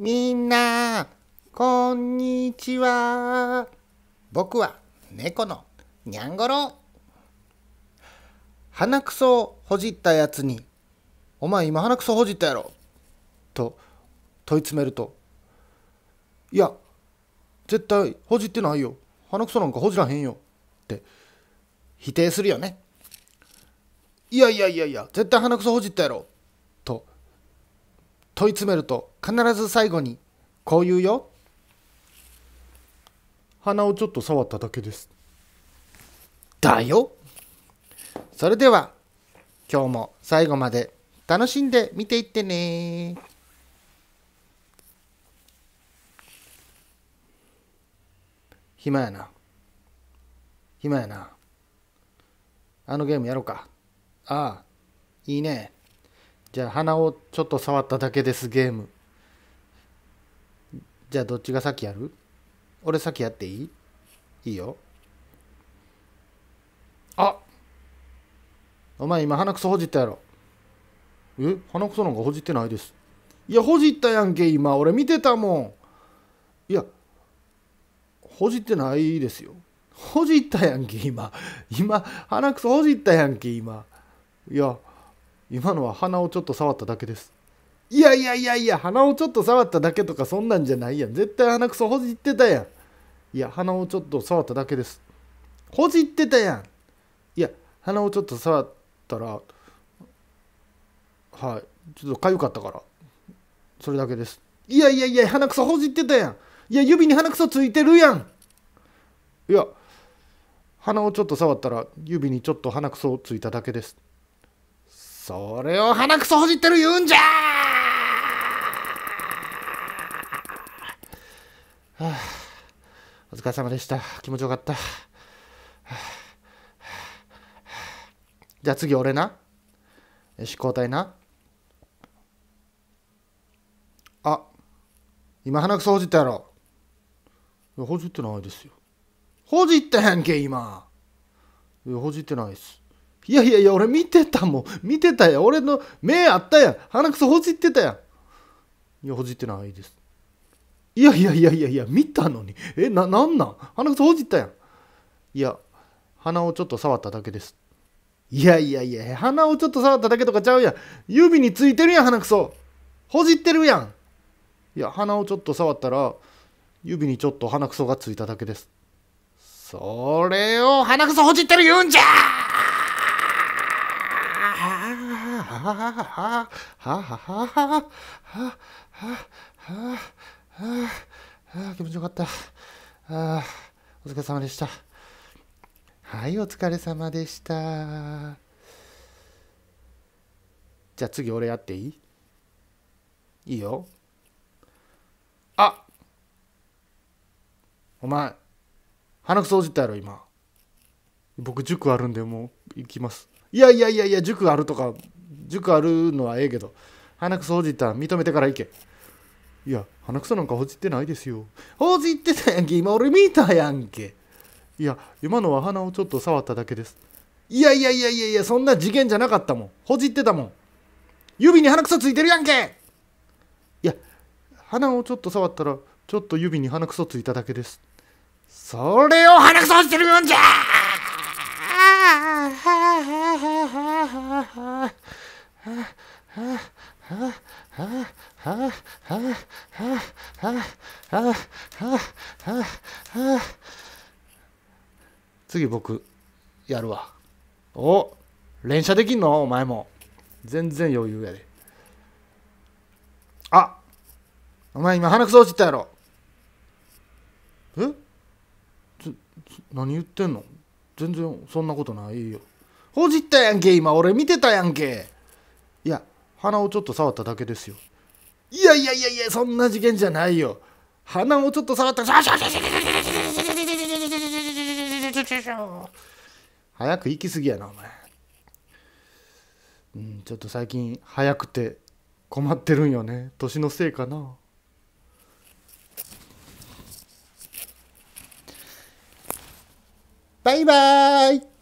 みんな、こんにちは。僕は猫のにゃんごろ。鼻くそをほじったやつに、お前今鼻くそほじったやろ。と問い詰めると、いや、絶対ほじってないよ。鼻くそなんかほじらへんよ。って否定するよね。いやいやいやいや、絶対鼻くそほじったやろ。問い詰めると必ず最後にこう言うよ鼻をちょっと触っただけですだよそれでは今日も最後まで楽しんで見ていってね暇やな暇やなあのゲームやろうかああいいねじゃあ鼻をちょっと触っただけですゲームじゃあどっちが先やる俺先やっていいいいよあお前今鼻くそほじったやろえ鼻くそなんかほじってないですいやほじったやんけ今俺見てたもんいやほじってないですよほじったやんけ今今鼻くそほじったやんけ今いや今のは鼻をちょっと触っただけですいやいやいやいや鼻をちょっと触っただけとかそんなんじゃないやん絶対鼻くそほじってたやんいや鼻をちょっと触っただけですほじってたやんいや鼻をちょっと触ったらはいちょっとかゆかったからそれだけですいやいやいや鼻くそほじってたやんいや指に鼻くそついてるやんいや鼻をちょっと触ったら指にちょっと鼻くそついただけですそれを鼻くそほじってる言うんじゃー、はあ、お疲れ様でした。気持ちよかった。はあはあ、じゃあ次俺な。よし、交代な。あ、今鼻くそほじったやろ。ほじってないですよ。ほじってやんけ、今。ほじってないっす。いやいやいや、俺見てたもん。見てたや。俺の目あったや。鼻くそほじってたや。いや、ほじってないです。いやいやいやいやいや、見たのに。え、な、なんなん鼻くそほじったやん。いや、鼻をちょっと触っただけです。いやいやいや、鼻をちょっと触っただけとかちゃうやん。指についてるやん、鼻くそ。ほじってるやん。いや、鼻をちょっと触ったら、指にちょっと鼻くそがついただけです。それを鼻くそほじってる言うんじゃーはあ気持ちよかったあお疲れ様でしたはいお疲れ様でしたじゃあ次俺やっていいいいよあお前鼻くそ落ちたやろ今僕塾あるんでもう行きますいやいやいやいや、塾あるとか、塾あるのはええけど、鼻くそほじったら認めてから行け。いや、鼻くそなんかほじってないですよ。ほじってたやんけ、今俺見たやんけ。いや、今のは鼻をちょっと触っただけです。いやいやいやいやいや、そんな次元じゃなかったもん。ほじってたもん。指に鼻くそついてるやんけいや、鼻をちょっと触ったら、ちょっと指に鼻くそついただけです。それを鼻くそほじってるもんじゃ次僕やるわお連射できんのお前も全然余裕やであお前今鼻くそ落ちたやろえ何言ってんの全然そんなことないよほじったやんけ今俺見てたやんけいや鼻をちょっと触っただけですよいやいやいやいやそんな事件じゃないよ鼻をちょっと触った早く行き過ぎやなお前うんちょっと最近早くて困ってるんよね年のせいかなバイバイ